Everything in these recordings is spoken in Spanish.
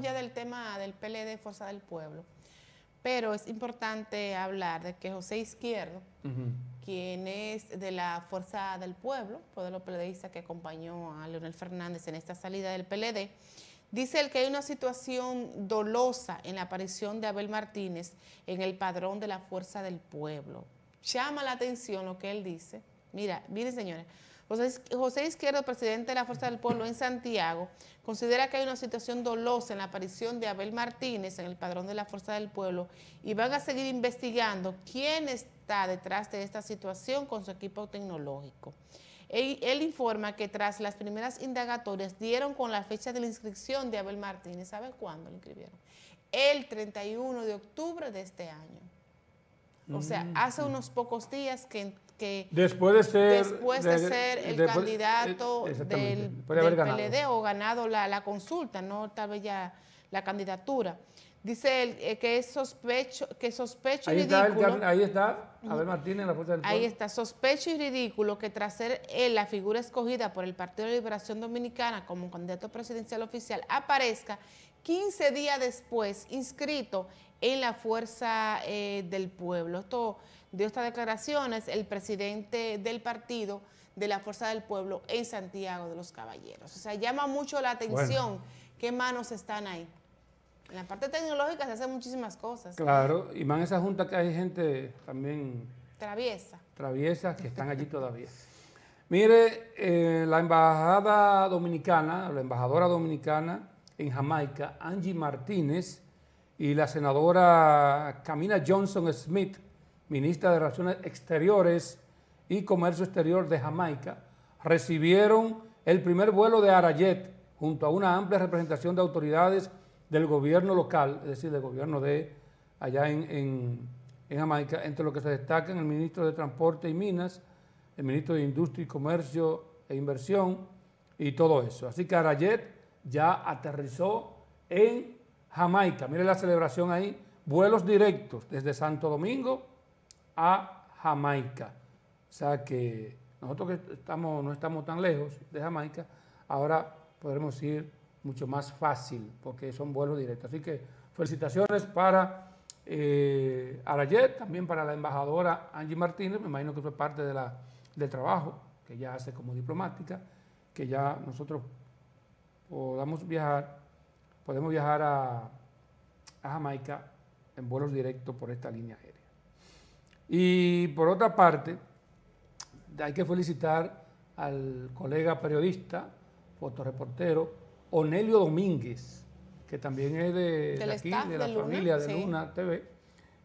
ya del tema del PLD, Fuerza del Pueblo, pero es importante hablar de que José Izquierdo, quien es de la Fuerza del Pueblo, los PLDistas que acompañó a Leonel Fernández en esta salida del PLD, dice el que hay una situación dolosa en la aparición de Abel Martínez en el padrón de la Fuerza del Pueblo. Llama la atención lo que él dice. Mira, miren señores, José Izquierdo, presidente de la Fuerza del Pueblo en Santiago, considera que hay una situación dolosa en la aparición de Abel Martínez en el padrón de la Fuerza del Pueblo y van a seguir investigando quién está detrás de esta situación con su equipo tecnológico. Él, informa que tras las primeras indagatorias dieron con la fecha de la inscripción de Abel Martínez. ¿Sabe cuándo lo inscribieron? El 31 de octubre de este año. O sea, mm. hace unos pocos días que después de ser, después de, ser el candidato eh, del, del PLD o ganado la, la consulta, no tal vez ya la candidatura. Dice él, eh, que es sospecho, que sospecho ahí y está ridículo. ahí está, la del Ahí está, sospecho y ridículo que tras ser él la figura escogida por el Partido de Liberación Dominicana como candidato presidencial oficial, aparezca 15 días después inscrito en la fuerza eh, del pueblo. Esto dio estas declaraciones el presidente del partido de la Fuerza del Pueblo en Santiago de los Caballeros. O sea, llama mucho la atención qué manos están ahí. En la parte tecnológica se hacen muchísimas cosas. Claro, y más en esa junta que hay gente también... Traviesa. Traviesa, que están allí todavía. Mire, eh, la embajada dominicana, la embajadora dominicana en Jamaica, Angie Martínez, y la senadora Camila Johnson Smith, ministra de Relaciones Exteriores y Comercio Exterior de Jamaica, recibieron el primer vuelo de Arayet junto a una amplia representación de autoridades del gobierno local, es decir, del gobierno de allá en, Jamaica, entre los que se destacan el ministro de Transporte y Minas, el ministro de Industria y Comercio e Inversión y todo eso. Así que Arayet ya aterrizó en Jamaica. Mire la celebración ahí, vuelos directos desde Santo Domingo a Jamaica. O sea que nosotros que estamos, no estamos tan lejos de Jamaica, ahora podremos ir mucho más fácil, porque son vuelos directos. Así que felicitaciones para eh, Arayet, también para la embajadora Angie Martínez, me imagino que fue parte de la, del trabajo que ella hace como diplomática, que ya nosotros podamos viajar, podemos viajar a, a Jamaica en vuelos directos por esta línea aérea. Y por otra parte, hay que felicitar al colega periodista, fotoreportero, Onelio Domínguez, que también es de, aquí, de la familia de Luna TV,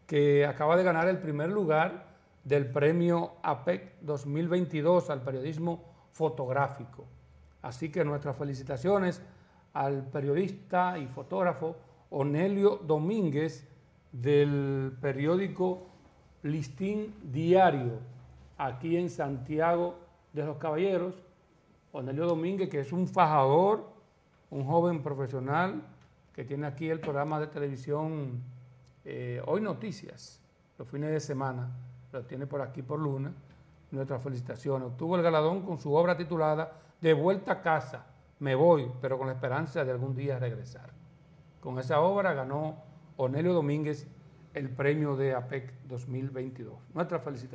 que acaba de ganar el primer lugar del premio APEC 2022 al periodismo fotográfico. Así que nuestras felicitaciones al periodista y fotógrafo Onelio Domínguez del periódico Listín Diario, aquí en Santiago de los Caballeros. Onelio Domínguez, que es un fajador, un joven profesional que tiene aquí el programa de televisión eh, Hoy Noticias, los fines de semana, lo tiene por aquí por Luna. Nuestras felicitaciones. Obtuvo el galadón con su obra titulada De vuelta a casa, me voy, pero con la esperanza de algún día regresar. Con esa obra ganó Onelio Domínguez el premio de APEC 2022. Nuestras felicitaciones.